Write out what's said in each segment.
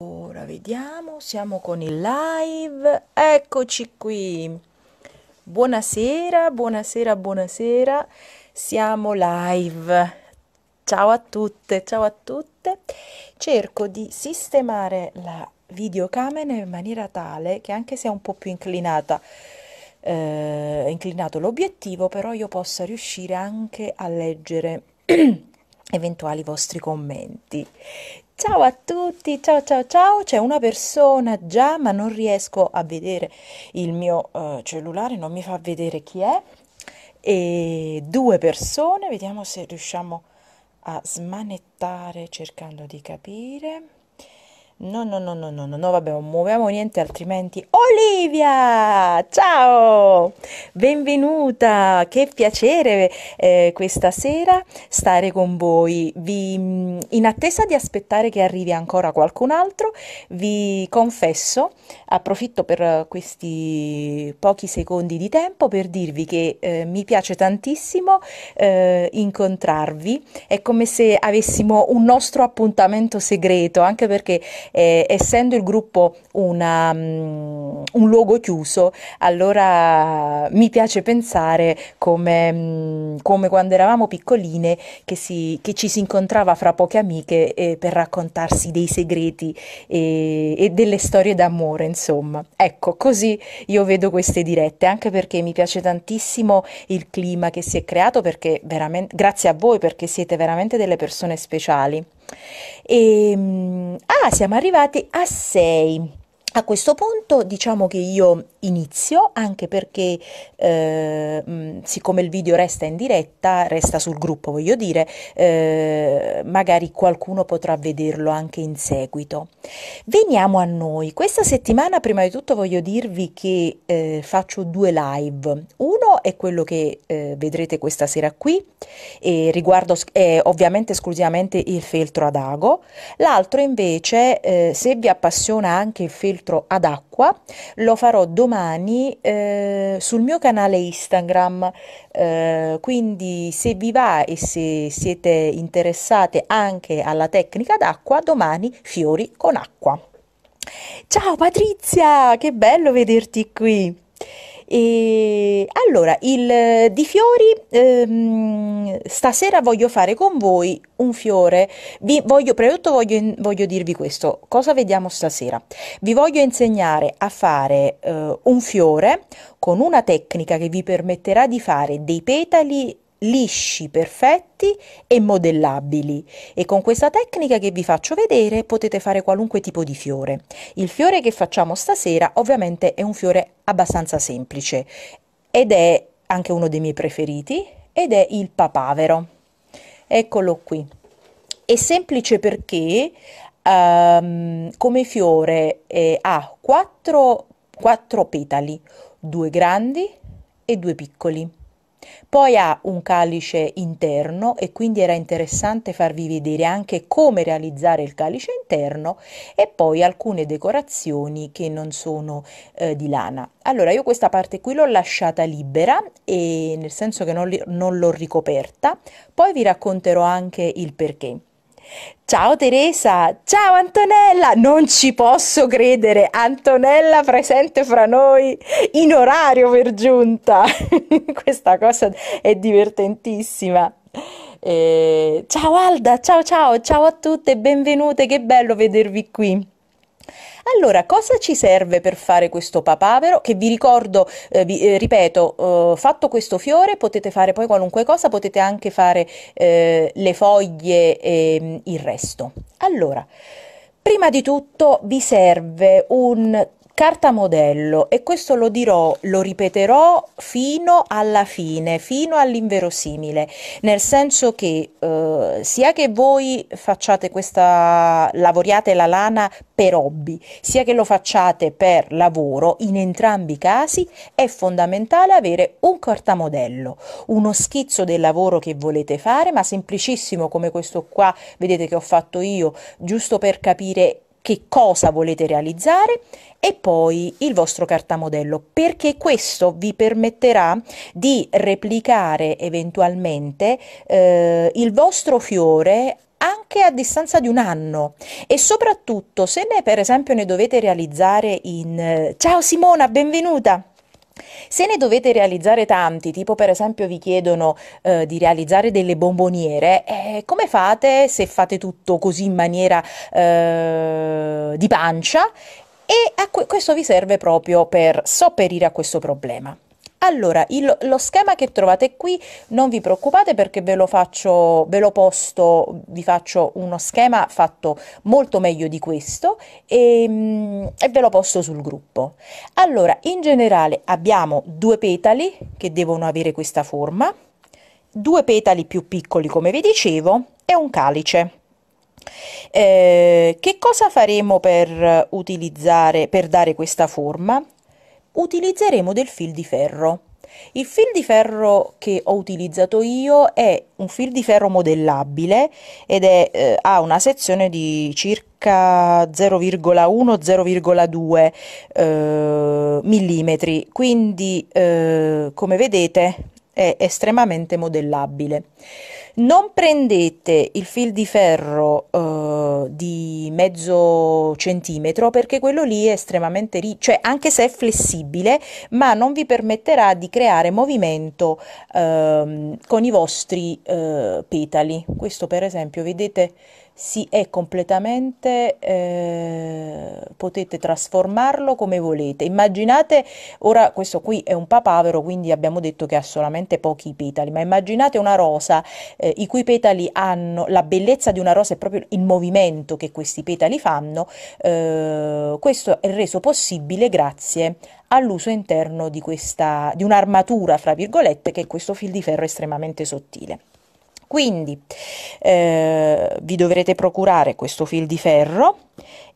Ora vediamo, siamo con il live, eccoci qui. Buonasera, buonasera, buonasera, siamo live. Ciao a tutte, ciao a tutte. Cerco di sistemare la videocamera in maniera tale che anche se è un po' più inclinata, eh, inclinato l'obiettivo, però io possa riuscire anche a leggere eventuali vostri commenti. Ciao a tutti, ciao ciao ciao, c'è una persona già ma non riesco a vedere il mio uh, cellulare, non mi fa vedere chi è e due persone, vediamo se riusciamo a smanettare cercando di capire. No, no, no, no, no, no, no, vabbè, non muoviamo niente altrimenti. Olivia! Ciao! Benvenuta! Che piacere eh, questa sera stare con voi. Vi, in attesa di aspettare che arrivi ancora qualcun altro, vi confesso, approfitto per questi pochi secondi di tempo per dirvi che eh, mi piace tantissimo eh, incontrarvi. È come se avessimo un nostro appuntamento segreto, anche perché eh, essendo il gruppo una, mm, un luogo chiuso, allora mi piace pensare come, mm, come quando eravamo piccoline che, si, che, ci si incontrava fra poche amiche eh, per raccontarsi dei segreti e, e delle storie d'amore, insomma. Ecco, così io vedo queste dirette, anche perché mi piace tantissimo il clima che si è creato, perché veramente, grazie a voi perché siete veramente delle persone speciali. E, ehm, ah, siamo arrivati a 6. A questo punto diciamo che io inizio anche perché eh, mm, siccome il video resta in diretta, resta sul gruppo voglio dire, eh, magari qualcuno potrà vederlo anche in seguito. Veniamo a noi. Questa settimana prima di tutto voglio dirvi che eh, faccio due live. Uno è quello che eh, vedrete questa sera qui e riguardo ovviamente esclusivamente il feltro ad ago. L'altro invece eh, se vi appassiona anche il feltro filtro ad acqua, lo farò domani eh, sul mio canale Instagram, eh, quindi se vi va e se siete interessate anche alla tecnica d'acqua, domani fiori con acqua. Ciao Patrizia, che bello vederti qui! E allora, il eh, di fiori, ehm, stasera voglio fare con voi un fiore. Vi voglio, tutto voglio, voglio, dirvi questo, cosa vediamo stasera? Vi voglio insegnare a fare eh, un fiore con una tecnica che vi permetterà di fare dei petali lisci, perfetti e modellabili e con questa tecnica che vi faccio vedere potete fare qualunque tipo di fiore. Il fiore che facciamo stasera ovviamente è un fiore abbastanza semplice ed è anche uno dei miei preferiti ed è il papavero. Eccolo qui. È semplice perché um, come fiore eh, ha quattro, 4 petali, due grandi e due piccoli poi ha un calice interno e quindi era interessante farvi vedere anche come realizzare il calice interno e poi alcune decorazioni che non sono eh, di lana. Allora io questa parte qui l'ho lasciata libera e nel senso che non, non l'ho ricoperta, poi vi racconterò anche il perché. Ciao Teresa, ciao Antonella, non ci posso credere, Antonella presente fra noi in orario per giunta. Questa cosa è divertentissima. Eh, ciao Alda, ciao ciao, ciao a tutte, benvenute, che bello vedervi qui. Allora, cosa ci serve per fare questo papavero? Che vi ricordo, eh, vi, eh, ripeto, eh, fatto questo fiore potete fare poi qualunque cosa, potete anche fare eh, le foglie e mm, il resto. Allora, prima di tutto vi serve un carta modello e questo lo dirò, lo ripeterò fino alla fine, fino all'inverosimile, nel senso che eh, sia che voi facciate questa, lavoriate la lana per hobby, sia che lo facciate per lavoro, in entrambi i casi è fondamentale avere un cartamodello, uno schizzo del lavoro che volete fare, ma semplicissimo come questo qua, vedete che ho fatto io, giusto per capire che cosa volete realizzare e poi il vostro cartamodello, perché questo vi permetterà di replicare eventualmente eh, il vostro fiore anche a distanza di un anno e soprattutto se ne per esempio ne dovete realizzare in... Eh, Ciao Simona, benvenuta! Se ne dovete realizzare tanti, tipo per esempio vi chiedono eh, di realizzare delle bomboniere, eh, come fate se fate tutto così in maniera eh, di pancia? E que- questo vi serve proprio per sopperire a questo problema. Allora, il, lo schema che trovate qui, non vi preoccupate perché ve lo faccio, ve lo posto, vi faccio uno schema fatto molto meglio di questo e, mm, e ve lo posto sul gruppo. Allora, in generale abbiamo due petali che devono avere questa forma, due petali più piccoli come vi dicevo e un calice. Eh, che cosa faremo per utilizzare, per dare questa forma? utilizzeremo del fil di ferro. Il fil di ferro che ho utilizzato io è un fil di ferro modellabile ed è, eh, ha una sezione di circa 0,1-0,2 eh, mm, quindi eh, come vedete è estremamente modellabile. Non prendete il fil di ferro eh, di mezzo centimetro perché quello lì è estremamente ricco, cioè anche se è flessibile, ma non vi permetterà di creare movimento eh, con i vostri eh, petali. Questo per esempio, vedete si è completamente, eh, potete trasformarlo come volete. Immaginate, ora questo qui è un papavero, quindi abbiamo detto che ha solamente pochi petali, ma immaginate una rosa eh, i cui petali hanno, la bellezza di una rosa è proprio il movimento che questi petali fanno, eh, questo è reso possibile grazie all'uso interno di, questa, di un'armatura, fra virgolette, che è questo fil di ferro estremamente sottile. Quindi eh, vi dovrete procurare questo fil di ferro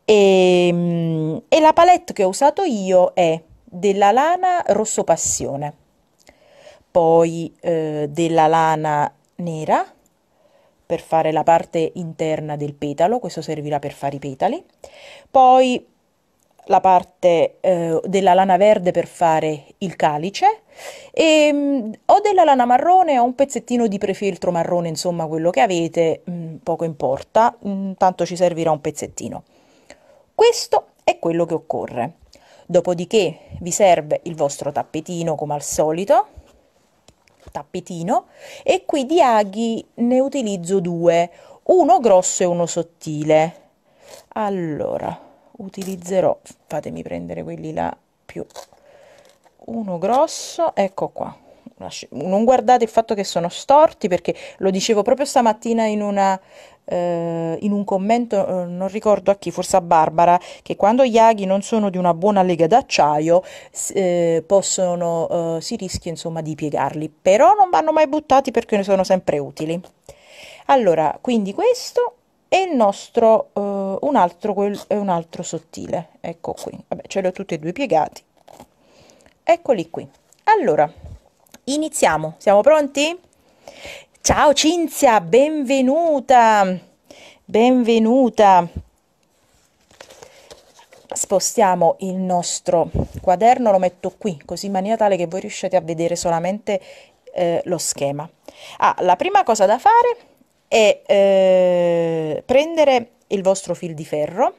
e, mm, e la palette che ho usato io è della lana rosso passione, poi eh, della lana nera per fare la parte interna del petalo, questo servirà per fare i petali, poi la parte eh, della lana verde per fare il calice e ehm, mh, o della lana marrone ho un pezzettino di prefiltro marrone, insomma quello che avete, mh, mm, poco importa, mh, mm, tanto ci servirà un pezzettino. Questo è quello che occorre. Dopodiché vi serve il vostro tappetino come al solito, tappetino, e qui di aghi ne utilizzo due, uno grosso e uno sottile. Allora, utilizzerò fatemi prendere quelli là più uno grosso ecco qua non guardate il fatto che sono storti perché lo dicevo proprio stamattina in, una, eh, in un commento eh, non ricordo a chi forse a Barbara che quando gli aghi non sono di una buona lega d'acciaio eh, possono eh, si rischia insomma di piegarli però non vanno mai buttati perché ne sono sempre utili allora quindi questo e il nostro eh, un altro quel, un altro sottile ecco qui vabbè ce li ho tutti e due piegati eccoli qui allora iniziamo siamo pronti ciao cinzia benvenuta benvenuta spostiamo il nostro quaderno, lo metto qui, così in maniera tale che voi riuscite a vedere solamente eh, lo schema. Ah, la prima cosa da fare è eh, prendere il vostro fil di ferro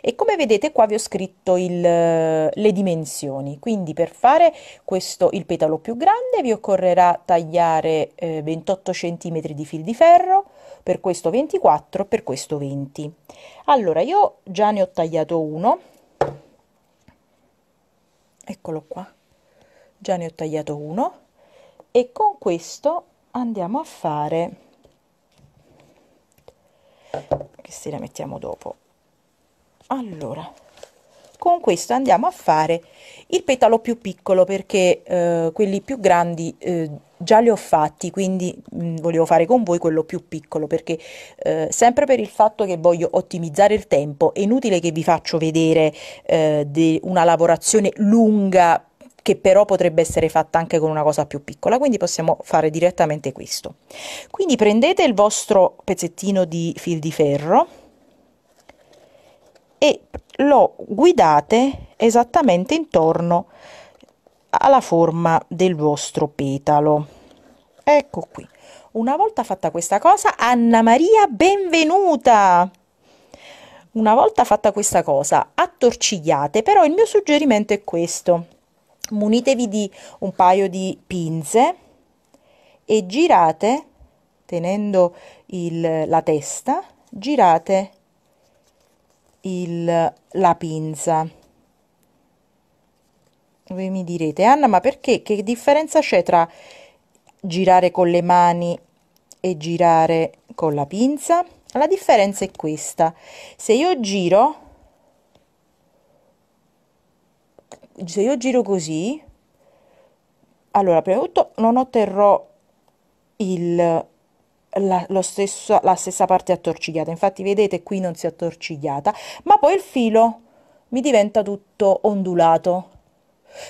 e come vedete qua vi ho scritto il, eh, le dimensioni, quindi per fare questo il petalo più grande vi occorrerà tagliare eh, 28 centimetri di fil di ferro, per questo 24, per questo 20. Allora io già ne ho tagliato uno, eccolo qua, già ne ho tagliato uno e con questo andiamo a fare che se la mettiamo dopo allora con questo andiamo a fare il petalo più piccolo perché eh, quelli più grandi eh, già li ho fatti quindi mh, mm, volevo fare con voi quello più piccolo perché eh, sempre per il fatto che voglio ottimizzare il tempo è inutile che vi faccio vedere eh, una lavorazione lunga che però potrebbe essere fatta anche con una cosa più piccola, quindi possiamo fare direttamente questo. Quindi prendete il vostro pezzettino di fil di ferro e lo guidate esattamente intorno alla forma del vostro petalo. Ecco qui. Una volta fatta questa cosa, Anna Maria, benvenuta! Una volta fatta questa cosa, attorcigliate, però il mio suggerimento è questo munitevi di un paio di pinze e girate tenendo il, la testa girate il, la pinza voi mi direte Anna ma perché che differenza c'è tra girare con le mani e girare con la pinza la differenza è questa se io giro se io giro così allora prima di tutto non otterrò il la, lo stesso, la stessa parte attorcigliata infatti vedete qui non si è attorcigliata ma poi il filo mi diventa tutto ondulato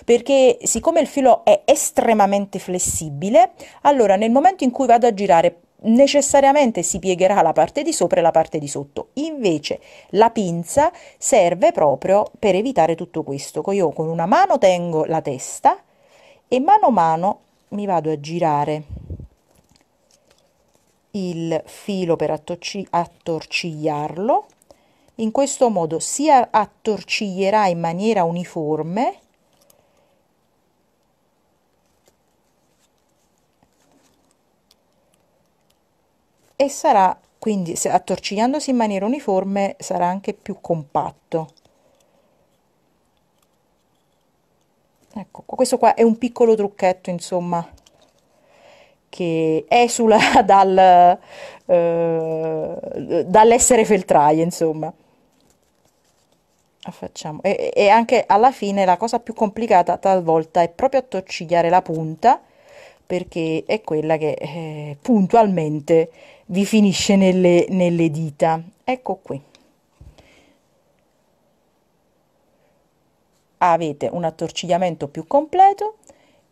perché siccome il filo è estremamente flessibile allora nel momento in cui vado a girare necessariamente si piegherà la parte di sopra e la parte di sotto. Invece la pinza serve proprio per evitare tutto questo. Io con una mano tengo la testa e mano a mano mi vado a girare il filo per attorci attorcigliarlo. In questo modo si attorciglierà in maniera uniforme e sarà quindi se, attorcigliandosi in maniera uniforme sarà anche più compatto. Ecco, questo qua è un piccolo trucchetto, insomma, che esula dal, eh, dall'essere feltraie, insomma. Facciamo. E, e, anche alla fine la cosa più complicata talvolta è proprio attorcigliare la punta, perché è quella che eh, puntualmente vi finisce nelle, nelle dita. Ecco qui. Avete un attorcigliamento più completo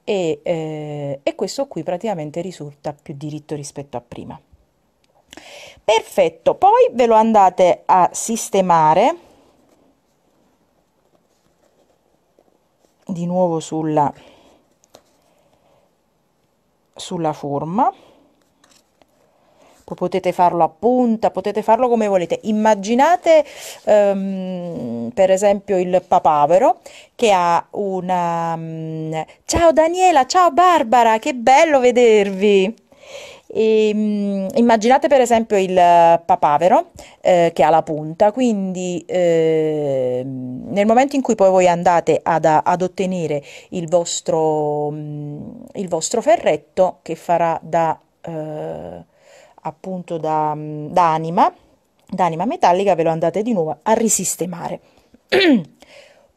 e, eh, e questo qui praticamente risulta più diritto rispetto a prima. Perfetto, poi ve lo andate a sistemare di nuovo sulla, sulla forma potete farlo a punta, potete farlo come volete. Immaginate um, per esempio il papavero che ha una... Um, ciao Daniela, ciao Barbara, che bello vedervi! E, um, immaginate per esempio il papavero eh, che ha la punta, quindi eh, nel momento in cui poi voi andate ad, ad ottenere il vostro, mm, il vostro ferretto che farà da... Eh, appunto da, da anima, da anima metallica, ve lo andate di nuovo a risistemare.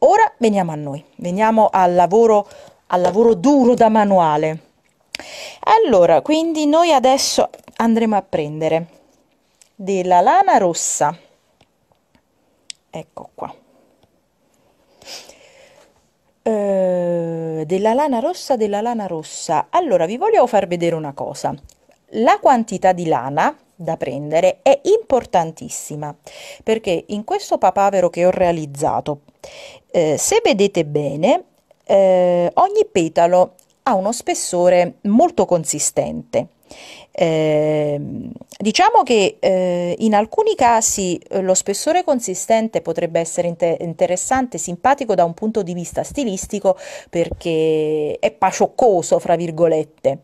Ora veniamo a noi, veniamo al lavoro, al lavoro duro da manuale. Allora, quindi noi adesso andremo a prendere della lana rossa. Ecco qua. Eh, della lana rossa, della lana rossa. Allora, vi voglio far vedere una cosa la quantità di lana da prendere è importantissima perché in questo papavero che ho realizzato eh, se vedete bene eh, ogni petalo ha uno spessore molto consistente Ehm, diciamo che eh, in alcuni casi eh, lo spessore consistente potrebbe essere inter- interessante, simpatico da un punto di vista stilistico perché è pacioccoso, fra virgolette.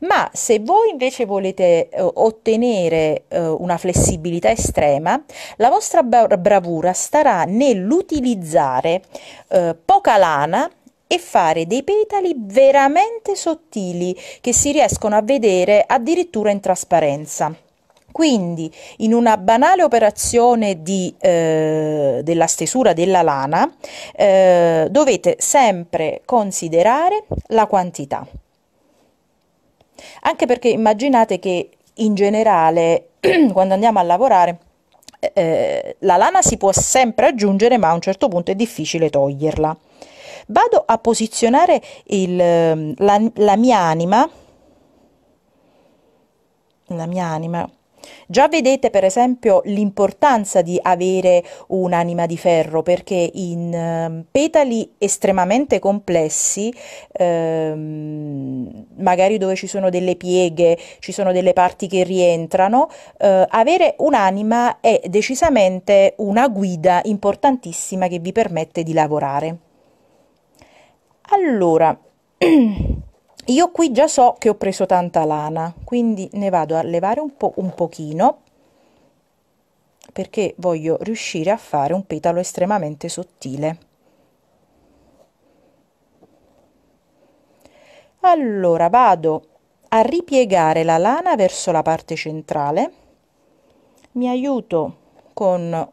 Ma se voi invece volete eh, ottenere eh, una flessibilità estrema, la vostra bra- bravura starà nell'utilizzare eh, poca lana e fare dei petali veramente sottili che si riescono a vedere addirittura in trasparenza. Quindi in una banale operazione di, eh, della stesura della lana eh, dovete sempre considerare la quantità. Anche perché immaginate che in generale quando andiamo a lavorare eh, la lana si può sempre aggiungere ma a un certo punto è difficile toglierla vado a posizionare il, ehm, la, la mia anima, la mia anima, Già vedete per esempio l'importanza di avere un'anima di ferro perché in ehm, petali estremamente complessi, ehm, magari dove ci sono delle pieghe, ci sono delle parti che rientrano, eh, avere un'anima è decisamente una guida importantissima che vi permette di lavorare. Allora, io qui già so che ho preso tanta lana, quindi ne vado a levare un po' un pochino perché voglio riuscire a fare un petalo estremamente sottile. Allora vado a ripiegare la lana verso la parte centrale, mi aiuto con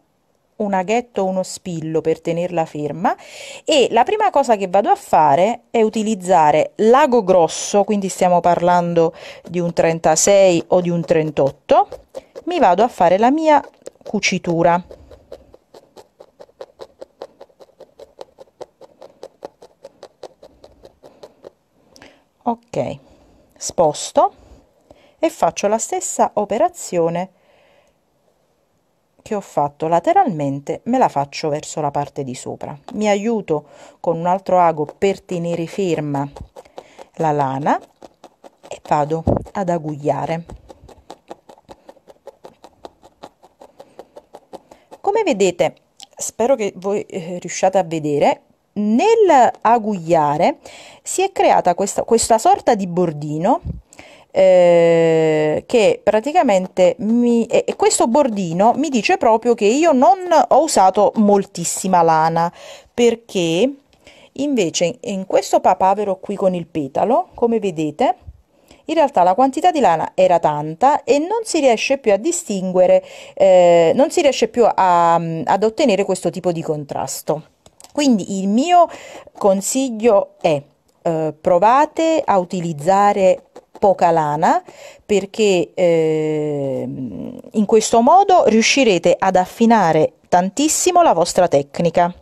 un aghetto o uno spillo per tenerla ferma e la prima cosa che vado a fare è utilizzare l'ago grosso, quindi stiamo parlando di un 36 o di un 38, mi vado a fare la mia cucitura. Ok, sposto e faccio la stessa operazione che ho fatto lateralmente me la faccio verso la parte di sopra mi aiuto con un altro ago per tenere ferma la lana e vado ad agugliare come vedete spero che voi eh, riusciate a vedere nel agugliare si è creata questa, questa sorta di bordino eh, che praticamente mi, e eh, questo bordino mi dice proprio che io non ho usato moltissima lana perché invece in questo papavero qui con il petalo come vedete in realtà la quantità di lana era tanta e non si riesce più a distinguere eh, non si riesce più a, ad ottenere questo tipo di contrasto quindi il mio consiglio è eh, provate a utilizzare poca lana perché eh, in questo modo riuscirete ad affinare tantissimo la vostra tecnica.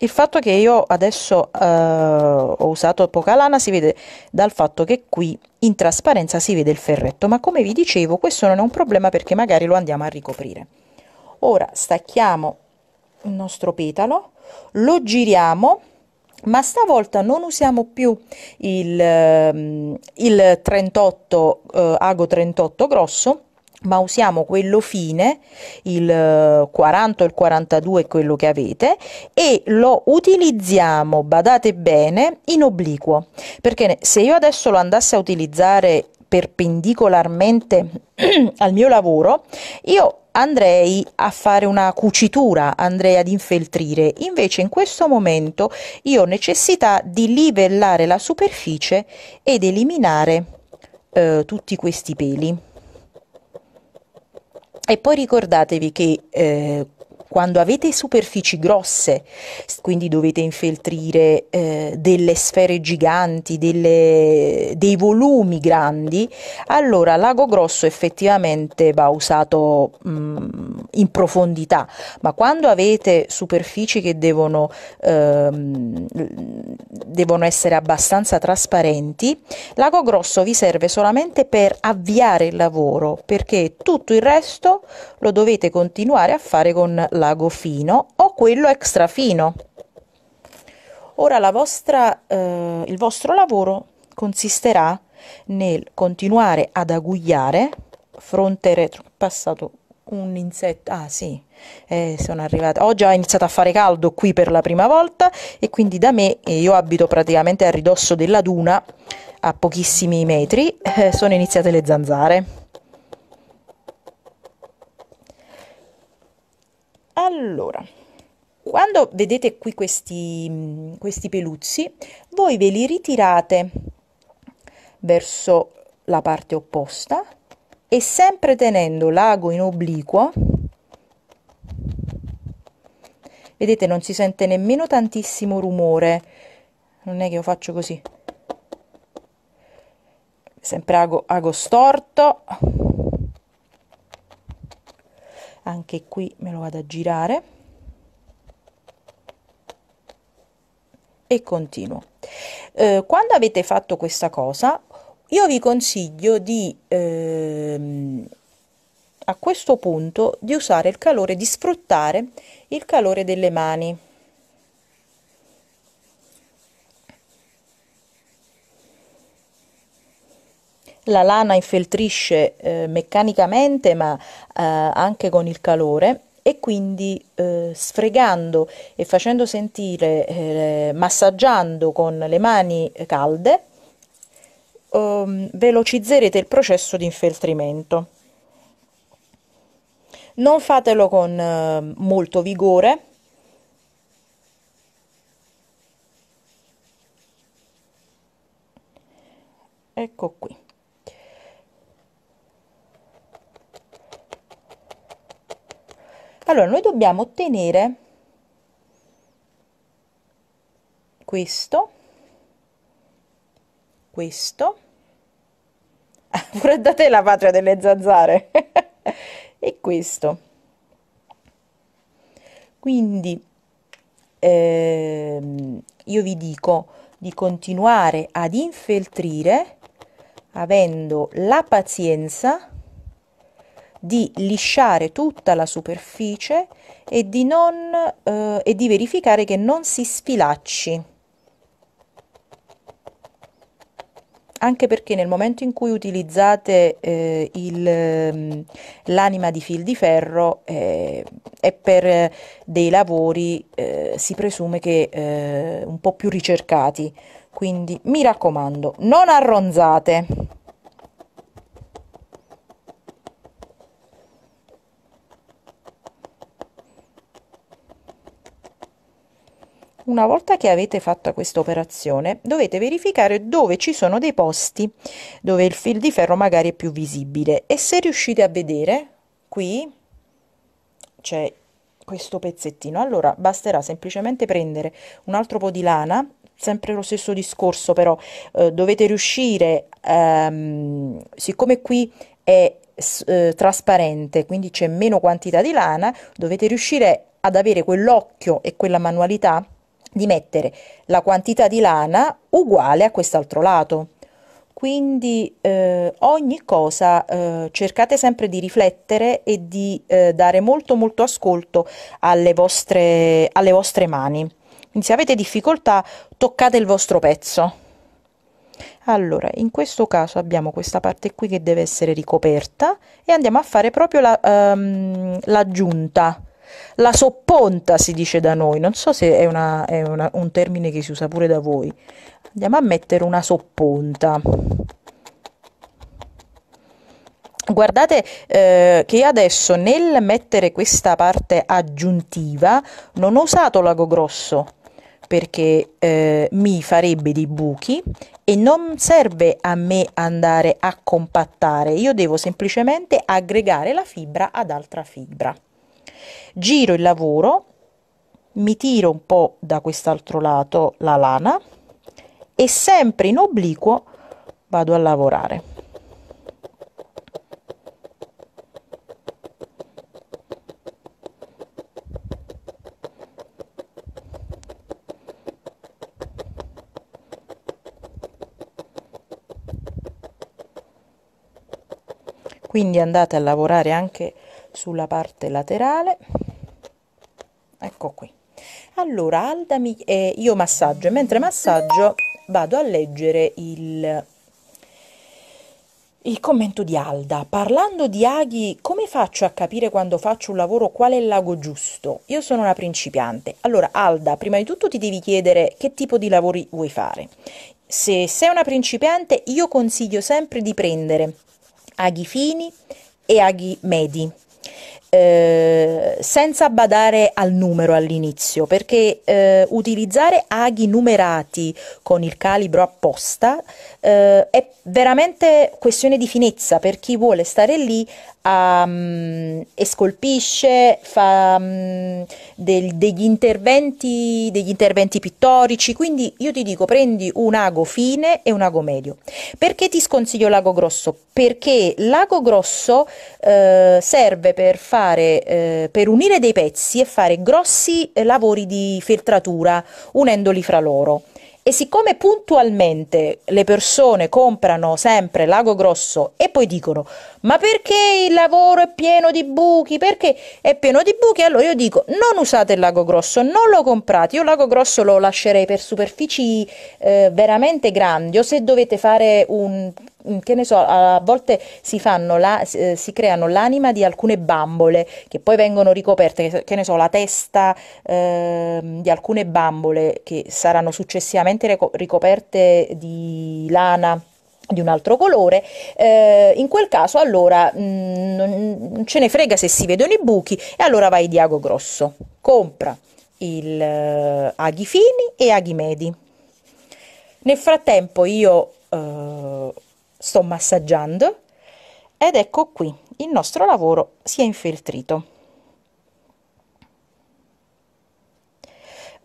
Il fatto che io adesso eh, ho usato poca lana si vede dal fatto che qui in trasparenza si vede il ferretto, ma come vi dicevo questo non è un problema perché magari lo andiamo a ricoprire ora stacchiamo il nostro petalo lo giriamo ma stavolta non usiamo più il, ehm, il 38 eh, ago 38 grosso ma usiamo quello fine, il 40 eh, o il 42 quello che avete e lo utilizziamo, badate bene, in obliquo perché se io adesso lo andassi a utilizzare perpendicolarmente al mio lavoro, io andrei a fare una cucitura, andrei ad infeltrire. Invece in questo momento io ho necessità di livellare la superficie ed eliminare eh, tutti questi peli. E poi ricordatevi che eh, quando avete superfici grosse, quindi dovete infeltrire eh, delle sfere giganti, delle, dei volumi grandi, allora l'ago grosso effettivamente va usato mh, mm, in profondità, ma quando avete superfici che devono ehm, devono essere abbastanza trasparenti. L'ago grosso vi serve solamente per avviare il lavoro, perché tutto il resto lo dovete continuare a fare con l'ago fino o quello extra fino. Ora la vostra, eh, il vostro lavoro consisterà nel continuare ad agugliare fronte retro, passato un insetto, ah sì, eh, sono arrivata. Ho già iniziato a fare caldo qui per la prima volta e quindi da me, io abito praticamente a ridosso della duna, a pochissimi metri, eh, sono iniziate le zanzare. Allora, quando vedete qui questi, questi peluzzi, voi ve li ritirate verso la parte opposta e sempre tenendo l'ago in obliquo vedete non si sente nemmeno tantissimo rumore non è che io faccio così sempre ago, ago storto anche qui me lo vado a girare e continuo eh, quando avete fatto questa cosa io vi consiglio di ehm, a questo punto di usare il calore di sfruttare il calore delle mani. La lana infeltrisce eh, meccanicamente ma eh, anche con il calore e quindi eh, sfregando e facendo sentire, eh, massaggiando con le mani calde, ehm, velocizzerete il processo di infeltrimento non fatelo con ehm, molto vigore ecco qui allora noi dobbiamo ottenere questo questo pure te la patria delle zanzare e questo. Quindi ehm, io vi dico di continuare ad infeltrire avendo la pazienza di lisciare tutta la superficie e di, non, eh, e di verificare che non si sfilacci. anche perché nel momento in cui utilizzate eh, il, mm, l'anima di fil di ferro eh, è per eh, dei lavori eh, si presume che eh, un po' più ricercati quindi mi raccomando non arronzate Una volta che avete fatto questa operazione dovete verificare dove ci sono dei posti dove il fil di ferro magari è più visibile e se riuscite a vedere qui c'è questo pezzettino allora basterà semplicemente prendere un altro po' di lana sempre lo stesso discorso però eh, dovete riuscire ehm, siccome qui è eh, trasparente quindi c'è meno quantità di lana dovete riuscire ad avere quell'occhio e quella manualità di mettere la quantità di lana uguale a quest'altro lato. Quindi eh, ogni cosa eh, cercate sempre di riflettere e di eh, dare molto molto ascolto alle vostre, alle vostre mani. Quindi se avete difficoltà toccate il vostro pezzo. Allora, in questo caso abbiamo questa parte qui che deve essere ricoperta e andiamo a fare proprio ehm, l'aggiunta. La, um, la sopponta si dice da noi, non so se è, una, è una, un termine che si usa pure da voi. Andiamo a mettere una sopponta. Guardate eh, che adesso nel mettere questa parte aggiuntiva non ho usato l'ago grosso perché eh, mi farebbe dei buchi e non serve a me andare a compattare, io devo semplicemente aggregare la fibra ad altra fibra giro il lavoro mi tiro un po' da quest'altro lato la lana e sempre in obliquo vado a lavorare quindi andate a lavorare anche sulla parte laterale ecco qui allora Alda mi, eh, io massaggio e mentre massaggio vado a leggere il il commento di Alda. Parlando di aghi, come faccio a capire quando faccio un lavoro qual è il lago giusto? Io sono una principiante. Allora, Alda, prima di tutto ti devi chiedere che tipo di lavori vuoi fare. Se sei una principiante, io consiglio sempre di prendere aghi fini e aghi medi eh, senza badare al numero all'inizio, perché eh, utilizzare aghi numerati con il calibro apposta eh, è veramente questione di finezza per chi vuole stare lì um, e scolpisce, fa um, del, degli, interventi, degli interventi pittorici, quindi io ti dico prendi un ago fine e un ago medio. Perché ti sconsiglio l'ago grosso? Perché l'ago grosso eh, serve per, fare, eh, per unire dei pezzi e fare grossi lavori di filtratura unendoli fra loro. E siccome puntualmente le persone comprano sempre l'ago grosso e poi dicono ma perché il lavoro è pieno di buchi? Perché è pieno di buchi? Allora io dico non usate il l'ago grosso, non lo comprate, io l'ago grosso lo lascerei per superfici eh, veramente grandi o se dovete fare un Mm, che ne so, a volte si, la, eh, si creano l'anima di alcune bambole che poi vengono ricoperte, che ne so, la testa eh, di alcune bambole che saranno successivamente ricoperte di lana di un altro colore, eh, in quel caso allora mh, mm, non ce ne frega se si vedono i buchi e allora vai di ago grosso, compra il, eh, aghi fini e aghi medi. Nel frattempo io eh, sto massaggiando ed ecco qui il nostro lavoro si è infeltrito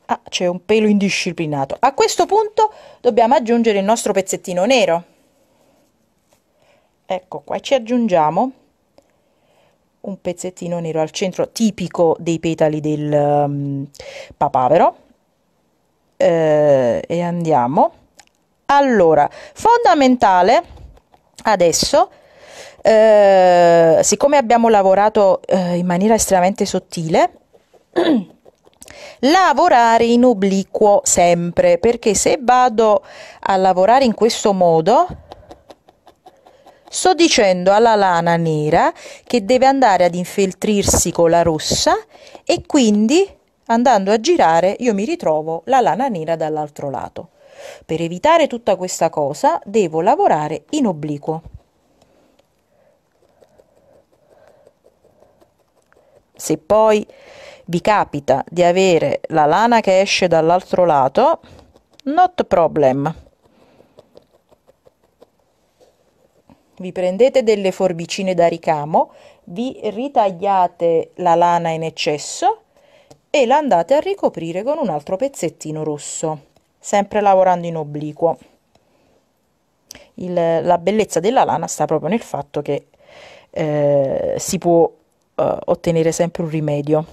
ah, c'è un pelo indisciplinato a questo punto dobbiamo aggiungere il nostro pezzettino nero ecco qua ci aggiungiamo un pezzettino nero al centro tipico dei petali del um, papavero eh, e andiamo allora fondamentale Adesso, eh, siccome abbiamo lavorato eh, in maniera estremamente sottile, lavorare in obliquo sempre, perché se vado a lavorare in questo modo, sto dicendo alla lana nera che deve andare ad infeltrirsi con la rossa e quindi andando a girare io mi ritrovo la lana nera dall'altro lato. Per evitare tutta questa cosa devo lavorare in obliquo. Se poi vi capita di avere la lana che esce dall'altro lato, not problem. vi prendete delle forbicine da ricamo, vi ritagliate la lana in eccesso e la andate a ricoprire con un altro pezzettino rosso sempre lavorando in obliquo Il, la bellezza della lana sta proprio nel fatto che eh, si può eh, ottenere sempre un rimedio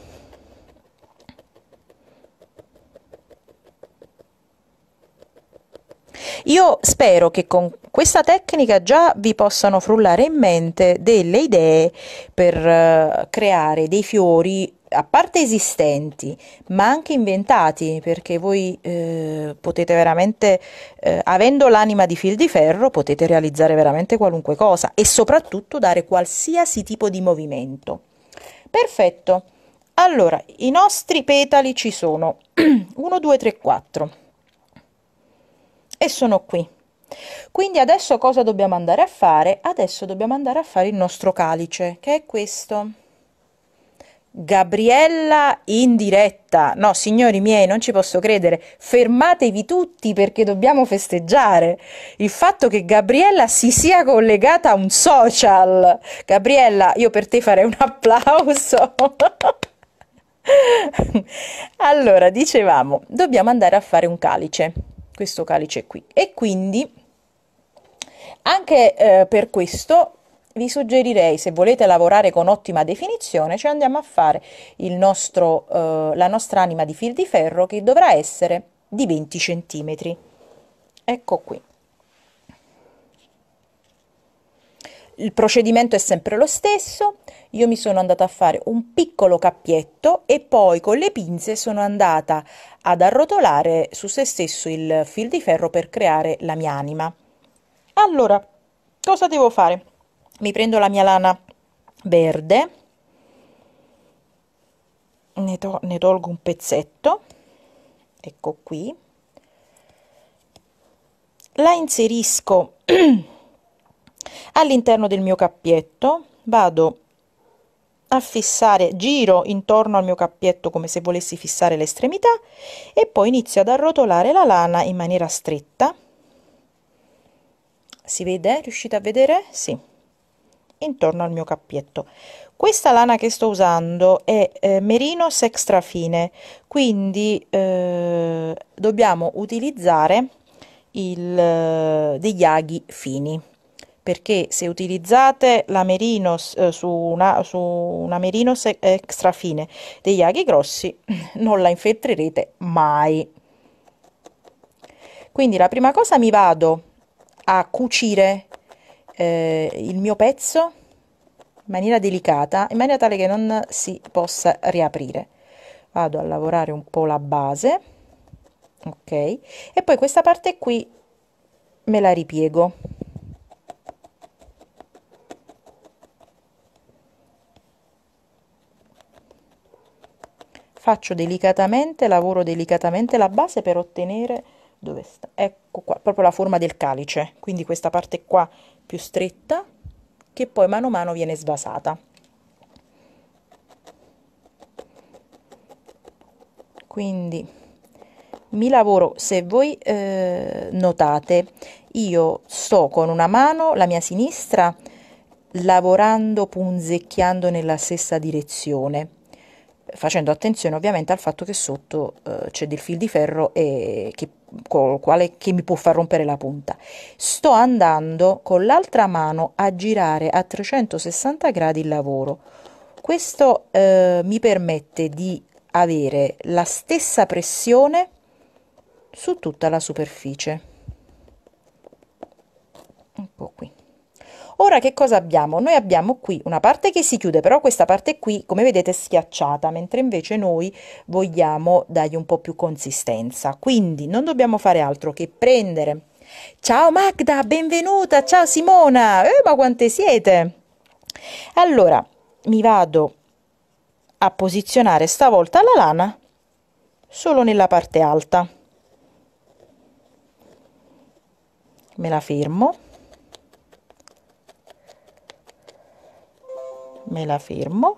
Io spero che con questa tecnica già vi possano frullare in mente delle idee per eh, creare dei fiori a parte esistenti, ma anche inventati, perché voi eh, potete veramente, eh, avendo l'anima di fil di ferro, potete realizzare veramente qualunque cosa e soprattutto dare qualsiasi tipo di movimento. Perfetto. Allora, i nostri petali ci sono 1, 2, 3, 4 e sono qui. Quindi adesso cosa dobbiamo andare a fare? Adesso dobbiamo andare a fare il nostro calice, che è questo. Gabriella in diretta. No, signori miei, non ci posso credere. Fermatevi tutti perché dobbiamo festeggiare il fatto che Gabriella si sia collegata a un social. Gabriella, io per te farei un applauso. allora, dicevamo, dobbiamo andare a fare un calice, questo calice qui. E quindi anche eh, per questo vi suggerirei, se volete lavorare con ottima definizione, ci cioè andiamo a fare il nostro, eh, la nostra anima di fil di ferro che dovrà essere di 20 centimetri Ecco qui. Il procedimento è sempre lo stesso, io mi sono andata a fare un piccolo cappietto e poi con le pinze sono andata ad arrotolare su se stesso il fil di ferro per creare la mia anima. Allora, cosa devo fare? mi prendo la mia lana verde ne, to ne tolgo un pezzetto ecco qui la inserisco all'interno del mio cappietto vado a fissare giro intorno al mio cappietto come se volessi fissare l'estremità e poi inizio ad arrotolare la lana in maniera stretta si vede riuscite a vedere sì intorno al mio cappietto. Questa lana che sto usando è eh, merino sextra fine, quindi eh, dobbiamo utilizzare il, eh, degli aghi fini perché se utilizzate la merino eh, su una, su una merino extra fine degli aghi grossi non la infetterete mai quindi la prima cosa mi vado a cucire eh, il mio pezzo in maniera delicata, in maniera tale che non si possa riaprire. Vado a lavorare un po' la base, ok? E poi questa parte qui me la ripiego. Faccio delicatamente, lavoro delicatamente la base per ottenere dove sta? Ecco qua, proprio la forma del calice, quindi questa parte qua più stretta che poi mano a mano viene svasata. Quindi mi lavoro, se voi eh, notate, io sto con una mano, la mia sinistra, lavorando, punzecchiando nella stessa direzione, facendo attenzione ovviamente al fatto che sotto eh, c'è del fil di ferro e che col quale che mi può far rompere la punta. Sto andando con l'altra mano a girare a 360 gradi il lavoro. Questo eh, mi permette di avere la stessa pressione su tutta la superficie. Ecco qui. Ora che cosa abbiamo? Noi abbiamo qui una parte che si chiude, però questa parte qui, come vedete, è schiacciata, mentre invece noi vogliamo dargli un po' più consistenza. Quindi non dobbiamo fare altro che prendere. Ciao Magda, benvenuta! Ciao Simona! Eh, ma quante siete? Allora, mi vado a posizionare stavolta la lana solo nella parte alta. Me la fermo me la fermo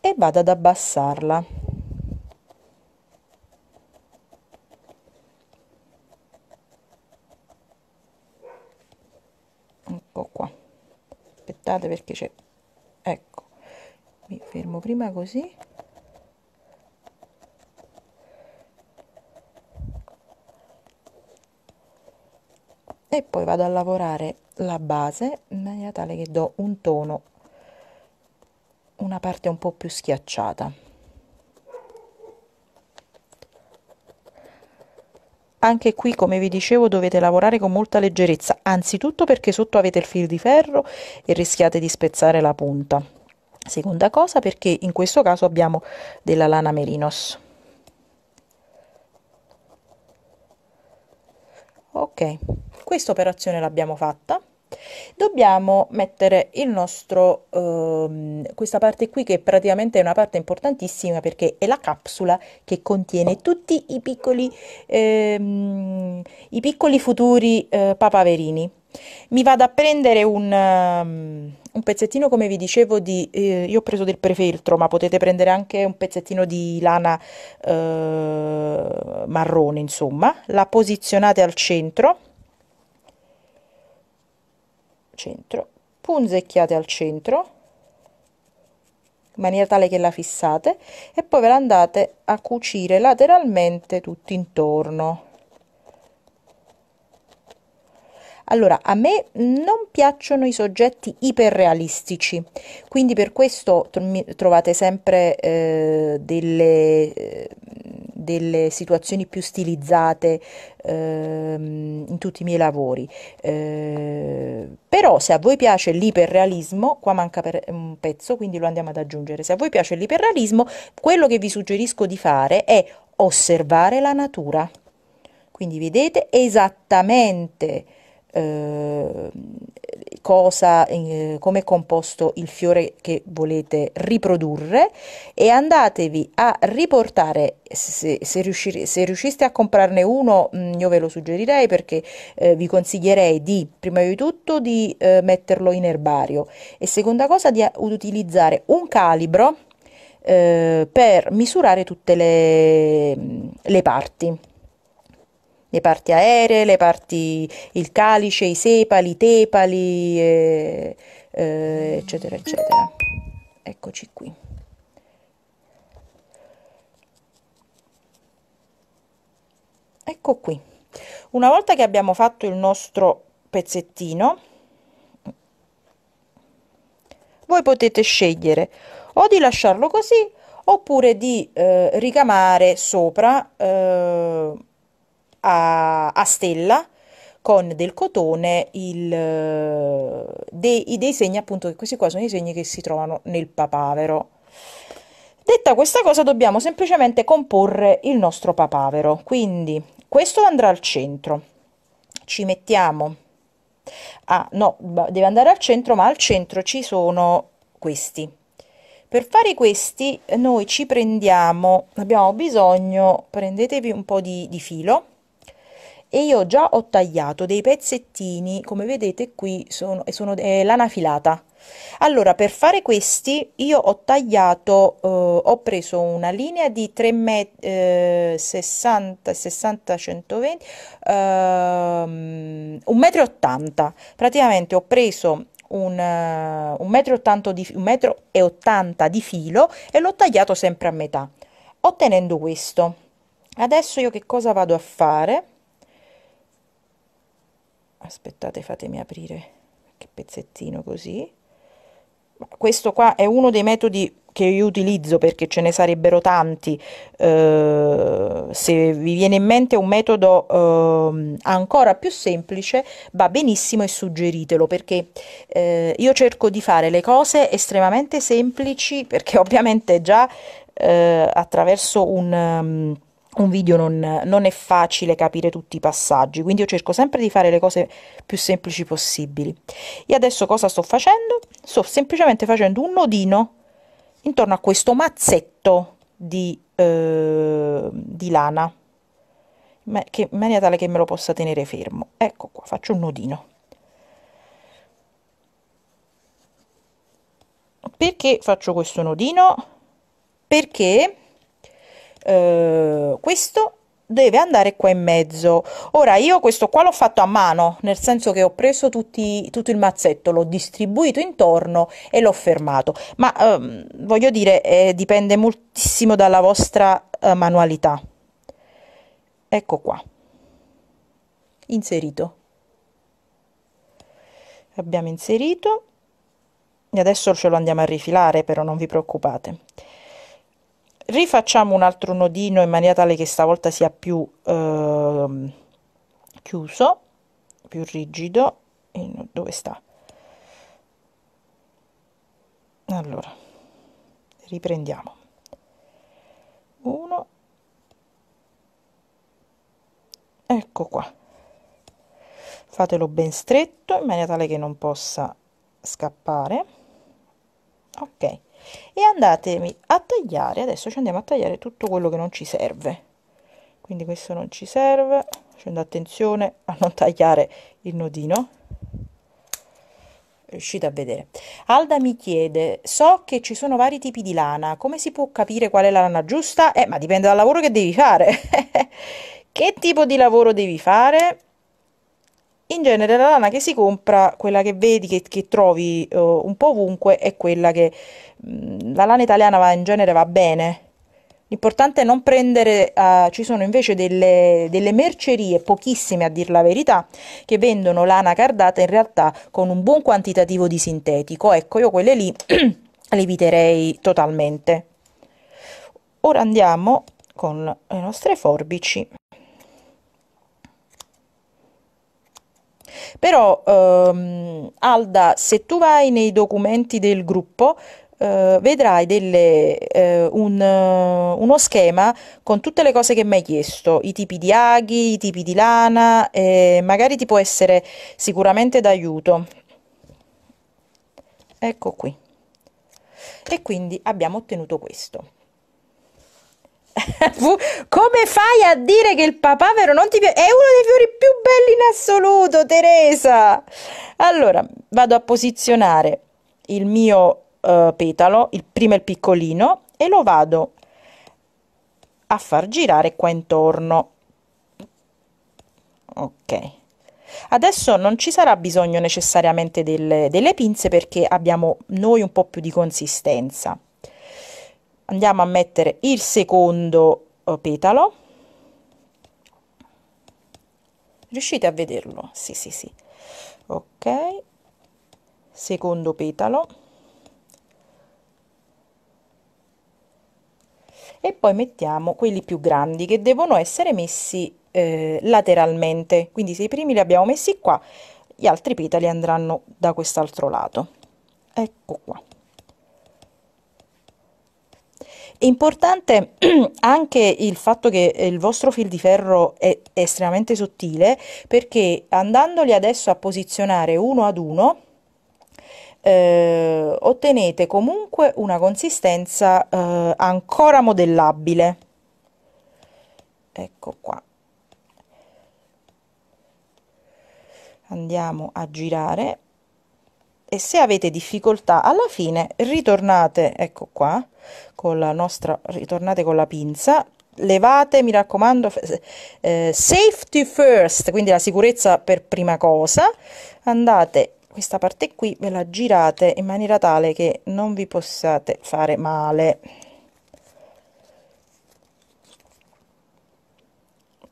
e vado ad abbassarla ecco qua aspettate perché c'è ecco mi fermo prima così e poi vado a lavorare la base in maniera tale che do un tono una parte un po' più schiacciata. Anche qui, come vi dicevo, dovete lavorare con molta leggerezza, anzitutto perché sotto avete il fil di ferro e rischiate di spezzare la punta. Seconda cosa perché in questo caso abbiamo della lana merinos. Ok, questa operazione l'abbiamo fatta dobbiamo mettere il nostro, ehm, questa parte qui che praticamente è una parte importantissima perché è la capsula che contiene tutti i piccoli, ehm, i piccoli futuri eh, papaverini. Mi vado a prendere un, um, un pezzettino, come vi dicevo, di, eh, io ho preso del prefeltro, ma potete prendere anche un pezzettino di lana eh, marrone, insomma. La posizionate al centro centro punzecchiate al centro in maniera tale che la fissate e poi ve la andate a cucire lateralmente tutto intorno Allora, a me non piacciono i soggetti iperrealistici, quindi per questo trovate sempre eh, delle, eh, delle, situazioni più stilizzate eh, in tutti i miei lavori. Eh, però se a voi piace l'iperrealismo, qua manca un pezzo, quindi lo andiamo ad aggiungere, se a voi piace l'iperrealismo, quello che vi suggerisco di fare è osservare la natura. Quindi vedete esattamente eh, cosa, eh, come è composto il fiore che volete riprodurre e andatevi a riportare, se, se, riuscire, se riusciste a comprarne uno, mh, mm, io ve lo suggerirei perché eh, vi consiglierei di, prima di tutto, di eh, metterlo in erbario e seconda cosa di eh, utilizzare un calibro eh, per misurare tutte le, mm, le parti le parti aeree, le parti, il calice, i sepali, i tepali, eh, eh, eccetera, eccetera. Eccoci qui. Ecco qui. Una volta che abbiamo fatto il nostro pezzettino, voi potete scegliere o di lasciarlo così oppure di eh, ricamare sopra eh, a, a stella con del cotone il, dei, dei segni, appunto, che questi qua sono i segni che si trovano nel papavero. Detta questa cosa dobbiamo semplicemente comporre il nostro papavero, quindi questo andrà al centro, ci mettiamo, ah no, deve andare al centro ma al centro ci sono questi. Per fare questi noi ci prendiamo, abbiamo bisogno, prendetevi un po' di, di filo, e io già ho tagliato dei pezzettini, come vedete qui sono, sono eh, lana filata. Allora, per fare questi io ho tagliato, eh, ho preso una linea di 3 metri, eh, 60, 60, 120, ehm, 1,80 m. Praticamente ho preso un, uh, 1,80 m di, 1,80 di filo e l'ho tagliato sempre a metà, ottenendo questo. Adesso io che cosa vado a fare? aspettate fatemi aprire che pezzettino così questo qua è uno dei metodi che io utilizzo perché ce ne sarebbero tanti eh, se vi viene in mente un metodo eh, ancora più semplice va benissimo e suggeritelo perché eh, io cerco di fare le cose estremamente semplici perché ovviamente già eh, attraverso un um, un video non, non, è facile capire tutti i passaggi, quindi io cerco sempre di fare le cose più semplici possibili. E adesso cosa sto facendo? Sto semplicemente facendo un nodino intorno a questo mazzetto di, eh, di lana, che, in maniera tale che me lo possa tenere fermo. Ecco qua, faccio un nodino. Perché faccio questo nodino? Perché eh, questo deve andare qua in mezzo ora io questo qua l'ho fatto a mano nel senso che ho preso tutti, tutto il mazzetto l'ho distribuito intorno e l'ho fermato ma ehm, voglio dire eh, dipende moltissimo dalla vostra eh, manualità ecco qua inserito abbiamo inserito e adesso ce lo andiamo a rifilare però non vi preoccupate rifacciamo un altro nodino in maniera tale che stavolta sia più eh, chiuso più rigido dove sta allora riprendiamo uno ecco qua fatelo ben stretto in maniera tale che non possa scappare ok e andatemi a tagliare adesso ci andiamo a tagliare tutto quello che non ci serve quindi questo non ci serve facendo attenzione a non tagliare il nodino riuscite a vedere Alda mi chiede so che ci sono vari tipi di lana come si può capire qual è la lana giusta? eh ma dipende dal lavoro che devi fare che tipo di lavoro devi fare? In genere la lana che si compra, quella che vedi, che, che trovi eh, un po' ovunque, è quella che mh, mm, la lana italiana va, in genere va bene. L'importante è non prendere, eh, ci sono invece delle, delle, mercerie, pochissime a dir la verità, che vendono lana cardata in realtà con un buon quantitativo di sintetico. Ecco, io quelle lì le eviterei totalmente. Ora andiamo con le nostre forbici. Però ehm, Alda, se tu vai nei documenti del gruppo, Uh, vedrai delle, uh, un, eh, uno schema con tutte le cose che mi hai chiesto, i tipi di aghi, i tipi di lana, eh, magari ti può essere sicuramente d'aiuto. Ecco qui. E quindi abbiamo ottenuto questo. Come fai a dire che il papavero non ti piace? È uno dei fiori più belli in assoluto, Teresa. Allora, vado a posizionare il mio uh, petalo, il primo è il piccolino, e lo vado a far girare qua intorno. Ok. Adesso non ci sarà bisogno necessariamente delle, delle pinze perché abbiamo noi un po' più di consistenza andiamo a mettere il secondo eh, petalo riuscite a vederlo sì sì sì ok secondo petalo e poi mettiamo quelli più grandi che devono essere messi eh, lateralmente quindi se i primi li abbiamo messi qua gli altri petali andranno da quest'altro lato ecco qua importante anche il fatto che eh, il vostro fil di ferro è estremamente sottile perché andandoli adesso a posizionare uno ad uno eh, ottenete comunque una consistenza eh, ancora modellabile. Ecco qua. Andiamo a girare e se avete difficoltà alla fine ritornate, ecco qua, con la nostra, ritornate con la pinza, levate, mi raccomando, eh, safety first, quindi la sicurezza per prima cosa, andate questa parte qui ve la girate in maniera tale che non vi possiate fare male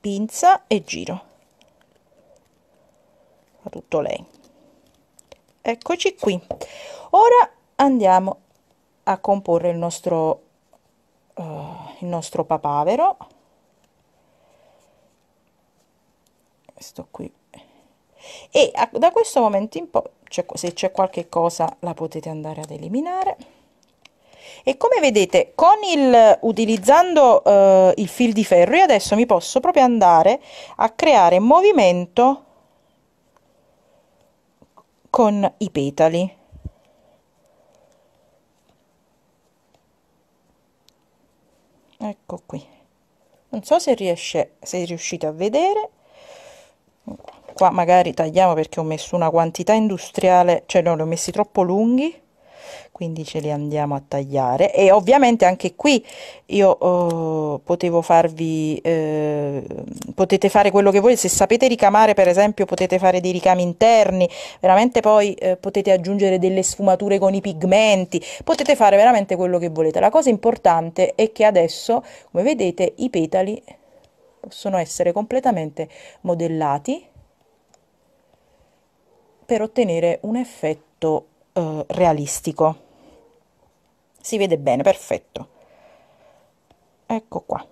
pinza e giro fa tutto lei eccoci qui ora andiamo a comporre il nostro uh, il nostro papavero questo qui e a, da questo momento in poi cioè, se c'è qualche cosa la potete andare ad eliminare e come vedete con il utilizzando uh, il fil di ferro io adesso mi posso proprio andare a creare movimento con i petali. Ecco qui. Non so se riesce, se riuscite a vedere. Qua magari tagliamo perché ho messo una quantità industriale, cioè non li ho messi troppo lunghi quindi ce li andiamo a tagliare e ovviamente anche qui io oh, potevo farvi eh, potete fare quello che volete se sapete ricamare per esempio potete fare dei ricami interni veramente poi eh, potete aggiungere delle sfumature con i pigmenti potete fare veramente quello che volete la cosa importante è che adesso come vedete i petali possono essere completamente modellati per ottenere un effetto eh, realistico. Si vede bene, perfetto. Ecco qua.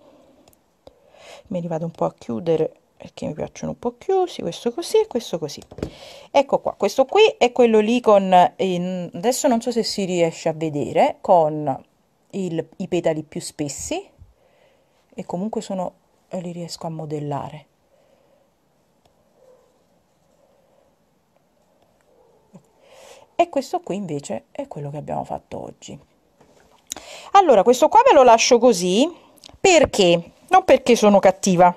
Me li vado un po' a chiudere perché mi piacciono un po' chiusi, questo così e questo così. Ecco qua, questo qui è quello lì con, in, adesso non so se si riesce a vedere, con il, i petali più spessi e comunque sono, li riesco a modellare. E questo qui invece è quello che abbiamo fatto oggi. Allora, questo qua ve lo lascio così perché? Non perché sono cattiva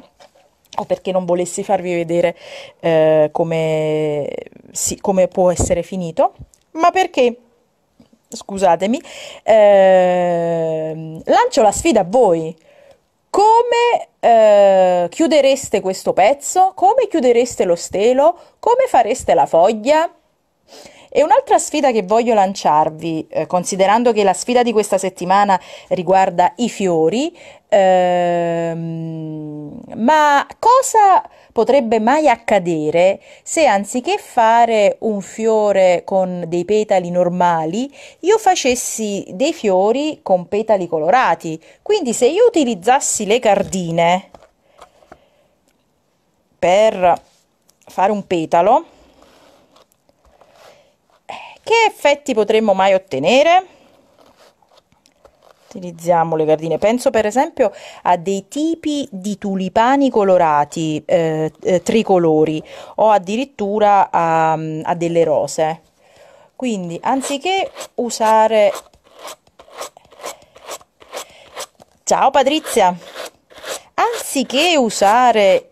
o perché non volessi farvi vedere eh, come, sì, come può essere finito, ma perché scusatemi, eh, lancio la sfida a voi. Come eh, chiudereste questo pezzo? Come chiudereste lo stelo? Come fareste la foglia? E un'altra sfida che voglio lanciarvi, eh, considerando che la sfida di questa settimana riguarda i fiori, ehm, ma cosa potrebbe mai accadere se anziché fare un fiore con dei petali normali, io facessi dei fiori con petali colorati? Quindi se io utilizzassi le cardine per fare un petalo, che effetti potremmo mai ottenere? utilizziamo le gardine penso per esempio a dei tipi di tulipani colorati eh, eh, tricolori o addirittura a, mm, a delle rose quindi anziché usare ciao Patrizia anziché usare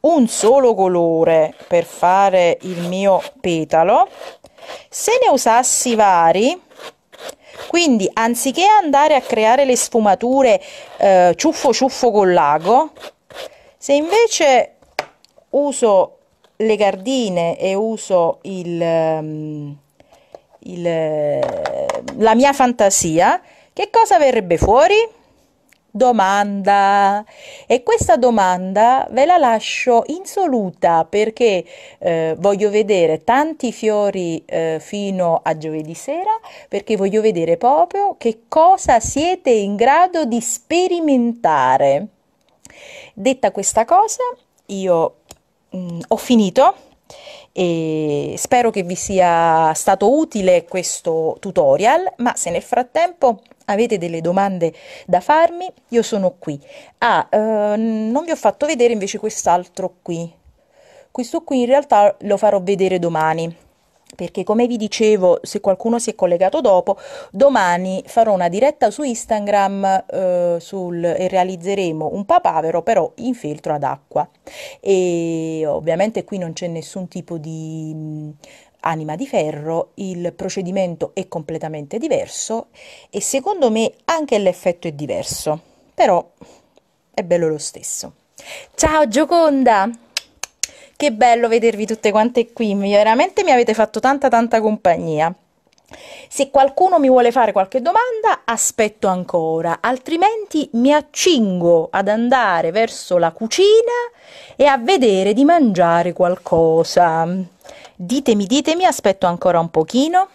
un solo colore per fare il mio petalo se ne usassi vari, quindi anziché andare a creare le sfumature eh, ciuffo ciuffo con l'ago, se invece uso le gardine e uso il, ehm, il, eh, la mia fantasia, che cosa verrebbe fuori? domanda e questa domanda ve la lascio insoluta perché eh, voglio vedere tanti fiori eh, fino a giovedì sera perché voglio vedere proprio che cosa siete in grado di sperimentare detta questa cosa io mh, mm, ho finito e spero che vi sia stato utile questo tutorial ma se nel frattempo avete delle domande da farmi, io sono qui. Ah, eh, non vi ho fatto vedere invece quest'altro qui. Questo qui in realtà lo farò vedere domani perché come vi dicevo, se qualcuno si è collegato dopo, domani farò una diretta su Instagram eh, sul, e realizzeremo un papavero però in filtro ad acqua e ovviamente qui non c'è nessun tipo di Anima di Ferro il procedimento è completamente diverso e secondo me anche l'effetto è diverso, però è bello lo stesso. Ciao Gioconda! Che bello vedervi tutte quante qui, veramente mi avete fatto tanta tanta compagnia. Se qualcuno mi vuole fare qualche domanda, aspetto ancora, altrimenti mi accingo ad andare verso la cucina e a vedere di mangiare qualcosa. Ditemi, ditemi, aspetto ancora un pochino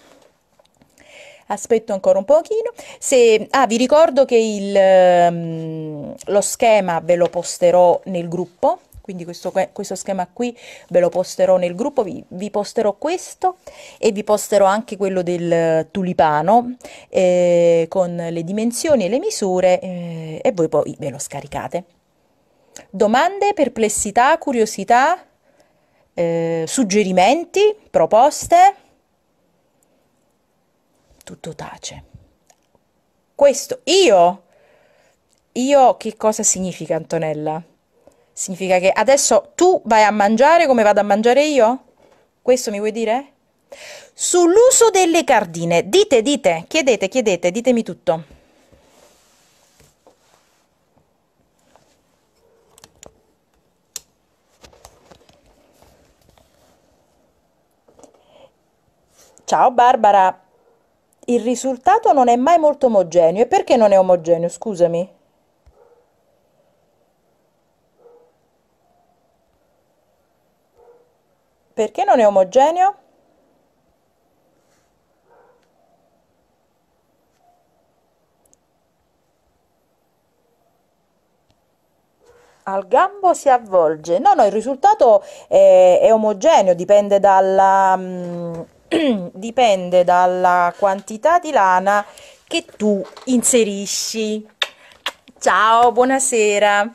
aspetto ancora un pochino. Se, ah, vi ricordo che il, ehm, lo schema ve lo posterò nel gruppo, quindi questo, questo schema qui ve lo posterò nel gruppo, vi, vi, posterò questo e vi posterò anche quello del tulipano eh, con le dimensioni e le misure eh, e voi poi ve lo scaricate. Domande, perplessità, curiosità? eh, suggerimenti, proposte, tutto tace. Questo, io, io che cosa significa Antonella? Significa che adesso tu vai a mangiare come vado a mangiare io? Questo mi vuoi dire? Sull'uso delle cardine, dite, dite, chiedete, chiedete, ditemi tutto. Ciao Barbara! Il risultato non è mai molto omogeneo. E perché non è omogeneo, scusami? Perché non è omogeneo? al gambo si avvolge. No, no, il risultato è, è omogeneo, dipende dalla, mh, mm, dipende dalla quantità di lana che tu inserisci ciao buonasera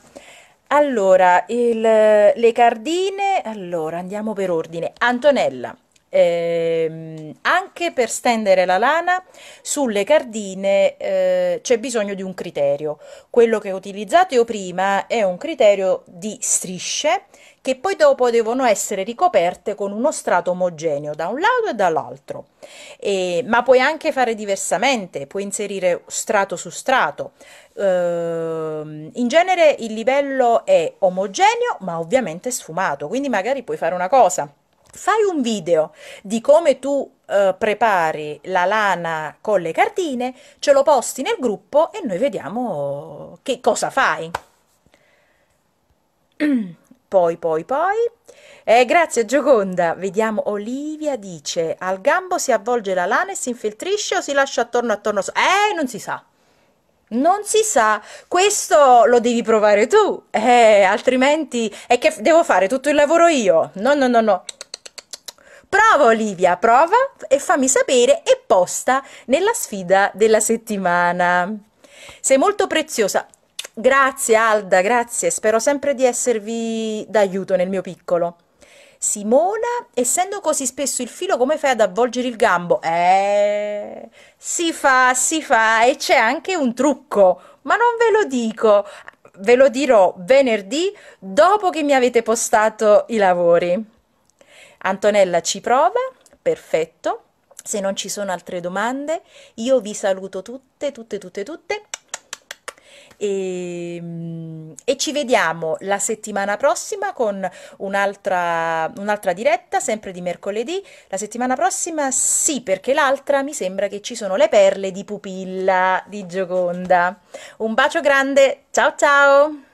allora il, le cardine allora andiamo per ordine antonella eh, anche per stendere la lana sulle cardine eh, c'è bisogno di un criterio quello che utilizzate io prima è un criterio di strisce che poi dopo devono essere ricoperte con uno strato omogeneo da un lato e dall'altro. E, ma puoi anche fare diversamente, puoi inserire strato su strato. Ehm, in genere il livello è omogeneo ma ovviamente sfumato, quindi magari puoi fare una cosa. Fai un video di come tu eh, prepari la lana con le cartine, ce lo posti nel gruppo e noi vediamo che cosa fai. Poi, poi, poi. Eh, grazie Gioconda. Vediamo, Olivia dice, al gambo si avvolge la lana e si infeltrisce o si lascia attorno attorno? So eh, non si sa. Non si sa, questo lo devi provare tu, eh, altrimenti è che devo fare tutto il lavoro io. No, no, no, no. Prova Olivia, prova e fammi sapere e posta nella sfida della settimana. Sei molto preziosa. Grazie Alda, grazie, spero sempre di esservi d'aiuto nel mio piccolo. Simona, essendo così spesso il filo, come fai ad avvolgere il gambo? Eh, si fa, si fa e c'è anche un trucco, ma non ve lo dico, ve lo dirò venerdì dopo che mi avete postato i lavori. Antonella ci prova, perfetto. Se non ci sono altre domande, io vi saluto tutte, tutte, tutte, tutte e, ehm, e ci vediamo la settimana prossima con un'altra, un'altra diretta, sempre di mercoledì. La settimana prossima sì, perché l'altra mi sembra che ci sono le perle di pupilla di Gioconda. Un bacio grande, ciao ciao!